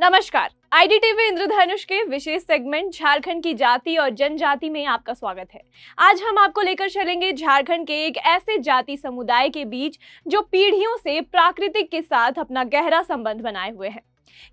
नमस्कार आईडीटीवी इंद्रधनुष के विशेष सेगमेंट झारखंड की जाति और जनजाति में आपका स्वागत है आज हम आपको लेकर चलेंगे झारखंड के एक ऐसे जाति समुदाय के बीच जो पीढ़ियों से प्राकृतिक के साथ अपना गहरा संबंध बनाए हुए है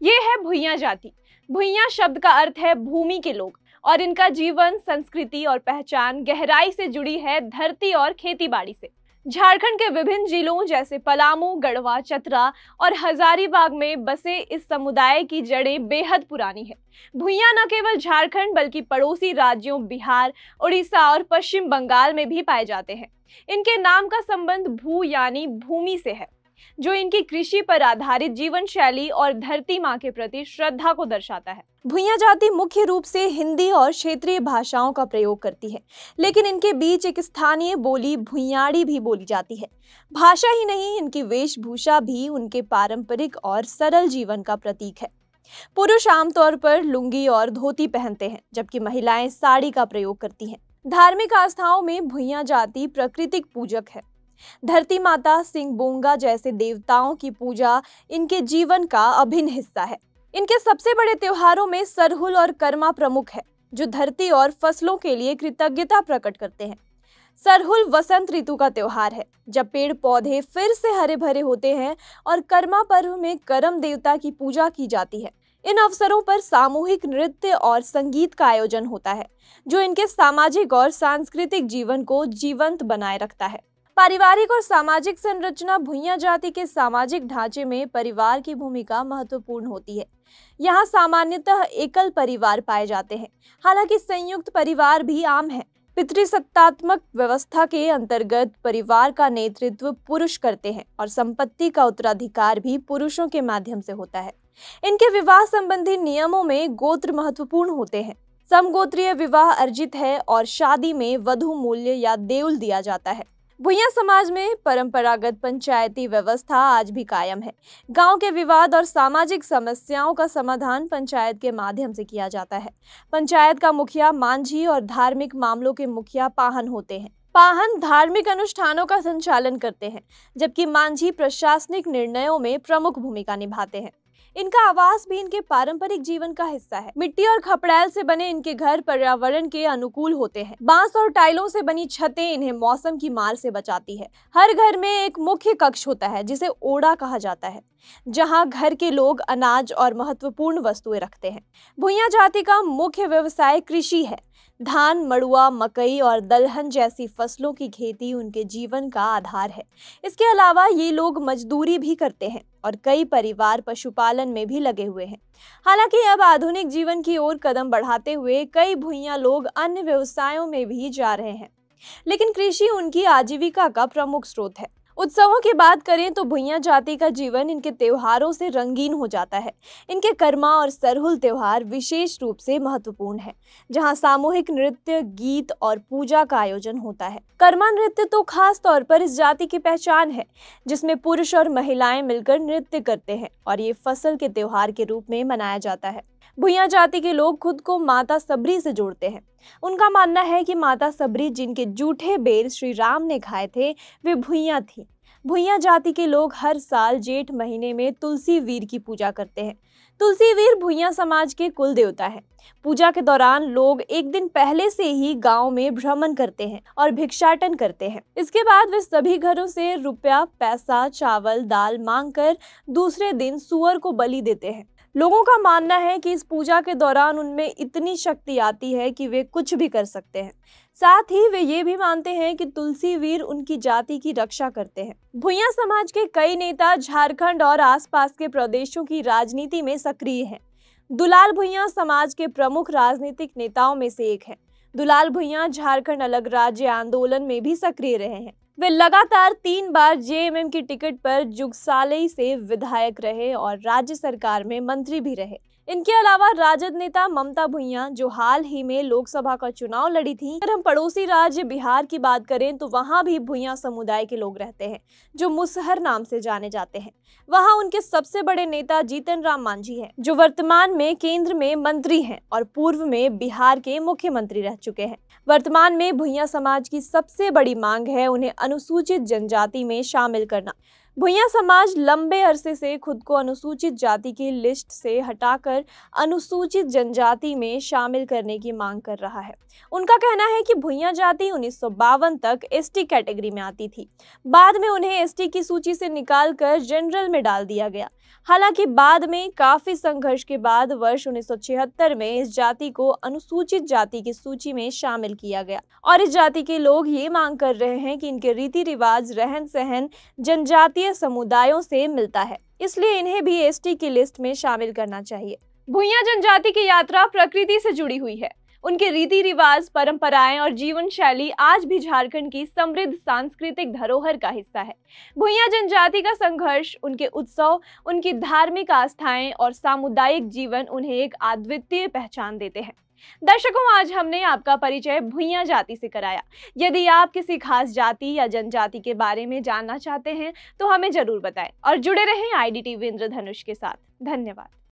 ये है भुइया जाति भुइया शब्द का अर्थ है भूमि के लोग और इनका जीवन संस्कृति और पहचान गहराई से जुड़ी है धरती और खेती बाड़ी से झारखंड के विभिन्न जिलों जैसे पलामू गढ़वा चतरा और हजारीबाग में बसे इस समुदाय की जड़ें बेहद पुरानी है भूया न केवल झारखंड बल्कि पड़ोसी राज्यों बिहार उड़ीसा और पश्चिम बंगाल में भी पाए जाते हैं इनके नाम का संबंध भू यानी भूमि से है जो इनकी कृषि पर आधारित जीवन शैली और धरती माँ के प्रति श्रद्धा को दर्शाता है भुइया जाति मुख्य रूप से हिंदी और क्षेत्रीय भाषाओं का प्रयोग करती है लेकिन इनके बीच एक स्थानीय बोली भुइयाड़ी भी बोली जाती है भाषा ही नहीं इनकी वेशभूषा भी उनके पारंपरिक और सरल जीवन का प्रतीक है पुरुष आमतौर पर लुंगी और धोती पहनते हैं जबकि महिलाएं साड़ी का प्रयोग करती हैं धार्मिक आस्थाओं में भुइया जाति प्राकृतिक पूजक है धरती माता सिंह बोंगा जैसे देवताओं की पूजा इनके जीवन का अभिन्न हिस्सा है इनके सबसे बड़े त्योहारों में सरहुल और कर्मा प्रमुख है जो धरती और फसलों के लिए कृतज्ञता प्रकट करते हैं सरहुल वसंत ऋतु का त्योहार है जब पेड़ पौधे फिर से हरे भरे होते हैं और कर्मा पर्व में कर्म देवता की पूजा की जाती है इन अवसरों पर सामूहिक नृत्य और संगीत का आयोजन होता है जो इनके सामाजिक और सांस्कृतिक जीवन को जीवंत बनाए रखता है पारिवारिक और सामाजिक संरचना भुइया जाति के सामाजिक ढांचे में परिवार की भूमिका महत्वपूर्ण होती है यहाँ सामान्यतः एकल परिवार पाए जाते हैं हालांकि संयुक्त परिवार भी आम है पितृसत्तात्मक व्यवस्था के अंतर्गत परिवार का नेतृत्व पुरुष करते हैं और संपत्ति का उत्तराधिकार भी पुरुषों के माध्यम से होता है इनके विवाह संबंधी नियमों में गोत्र महत्वपूर्ण होते हैं समगोत्रीय विवाह अर्जित है और शादी में वधु मूल्य या देउल दिया जाता है भुया समाज में परंपरागत पंचायती व्यवस्था आज भी कायम है गांव के विवाद और सामाजिक समस्याओं का समाधान पंचायत के माध्यम से किया जाता है पंचायत का मुखिया मांझी और धार्मिक मामलों के मुखिया पाहन होते हैं पाहन धार्मिक अनुष्ठानों का संचालन करते हैं जबकि मांझी प्रशासनिक निर्णयों में प्रमुख भूमिका निभाते हैं इनका आवास भी इनके पारंपरिक जीवन का हिस्सा है मिट्टी और खपड़ैल से बने इनके घर पर्यावरण के अनुकूल होते हैं बांस और टाइलों से बनी छतें इन्हें मौसम की मार से बचाती है हर घर में एक मुख्य कक्ष होता है जिसे ओड़ा कहा जाता है जहां घर के लोग अनाज और महत्वपूर्ण वस्तुएं रखते हैं भुइया जाति का मुख्य व्यवसाय कृषि है धान मड़ुआ मकई और दलहन जैसी फसलों की खेती उनके जीवन का आधार है इसके अलावा ये लोग मजदूरी भी करते हैं और कई परिवार पशुपालन में भी लगे हुए हैं हालांकि अब आधुनिक जीवन की ओर कदम बढ़ाते हुए कई भुइया लोग अन्य व्यवसायों में भी जा रहे हैं लेकिन कृषि उनकी आजीविका का प्रमुख स्रोत है उत्सवों की बात करें तो भुइया जाति का जीवन इनके त्योहारों से रंगीन हो जाता है इनके कर्मा और सरहुल त्यौहार विशेष रूप से महत्वपूर्ण है जहां सामूहिक नृत्य गीत और पूजा का आयोजन होता है कर्मा नृत्य तो खास तौर पर इस जाति की पहचान है जिसमें पुरुष और महिलाएं मिलकर नृत्य करते हैं और ये फसल के त्योहार के रूप में मनाया जाता है भुया जाति के लोग खुद को माता सबरी से जोड़ते हैं उनका मानना है कि माता सबरी जिनके जूठे बेर श्री राम ने खाए थे वे भुइया थी भुइया जाति के लोग हर साल जेठ महीने में तुलसी वीर की पूजा करते हैं तुलसी वीर भुइया समाज के कुल देवता है पूजा के दौरान लोग एक दिन पहले से ही गांव में भ्रमण करते हैं और भिक्षाटन करते हैं इसके बाद वे सभी घरों से रुपया पैसा चावल दाल मांगकर दूसरे दिन सुअर को बलि देते हैं लोगों का मानना है कि इस पूजा के दौरान उनमें इतनी शक्ति आती है कि वे कुछ भी कर सकते हैं साथ ही वे ये भी मानते हैं कि तुलसी वीर उनकी जाति की रक्षा करते हैं भुइया समाज के कई नेता झारखंड और आसपास के प्रदेशों की राजनीति में सक्रिय हैं दुलाल भुइया समाज के प्रमुख राजनीतिक नेताओं में से एक है दुलाल भुइया झारखंड अलग राज्य आंदोलन में भी सक्रिय रहे हैं वे लगातार तीन बार जेएमएम की टिकट पर जुगसाले से विधायक रहे और राज्य सरकार में मंत्री भी रहे इनके अलावा राजद नेता ममता भुइया जो हाल ही में लोकसभा का चुनाव लड़ी थी अगर हम पड़ोसी राज्य बिहार की बात करें तो वहाँ भी भुइया समुदाय के लोग रहते हैं जो मुसहर नाम से जाने जाते हैं वहाँ उनके सबसे बड़े नेता जीतन राम मांझी है जो वर्तमान में केंद्र में मंत्री है और पूर्व में बिहार के मुख्यमंत्री रह चुके हैं वर्तमान में भुइया समाज की सबसे बड़ी मांग है उन्हें अनुसूचित जनजाति में शामिल करना भुइया समाज लंबे अरसे से खुद को अनुसूचित जाति की लिस्ट से हटाकर अनुसूचित जनजाति में शामिल करने की मांग कर रहा है उनका कहना है कि भुइया जाति उन्नीस तक एसटी कैटेगरी में आती थी बाद में उन्हें एसटी की सूची से निकालकर जनरल में डाल दिया गया हालांकि बाद में काफ़ी संघर्ष के बाद वर्ष उन्नीस में इस जाति को अनुसूचित जाति की सूची में शामिल किया गया और इस जाति के लोग ये मांग कर रहे हैं कि इनके रीति रिवाज रहन सहन जनजाति पर्वतीय समुदायों से मिलता है इसलिए इन्हें भी एसटी की लिस्ट में शामिल करना चाहिए भूया जनजाति की यात्रा प्रकृति से जुड़ी हुई है उनके रीति रिवाज परंपराएं और जीवन शैली आज भी झारखंड की समृद्ध सांस्कृतिक धरोहर का हिस्सा है भूया जनजाति का संघर्ष उनके उत्सव उनकी धार्मिक आस्थाएं और सामुदायिक जीवन उन्हें एक अद्वितीय पहचान देते हैं दर्शकों आज हमने आपका परिचय भुइया जाति से कराया यदि आप किसी खास जाति या जनजाति के बारे में जानना चाहते हैं तो हमें जरूर बताएं और जुड़े रहें आई डी टी इंद्रधनुष के साथ धन्यवाद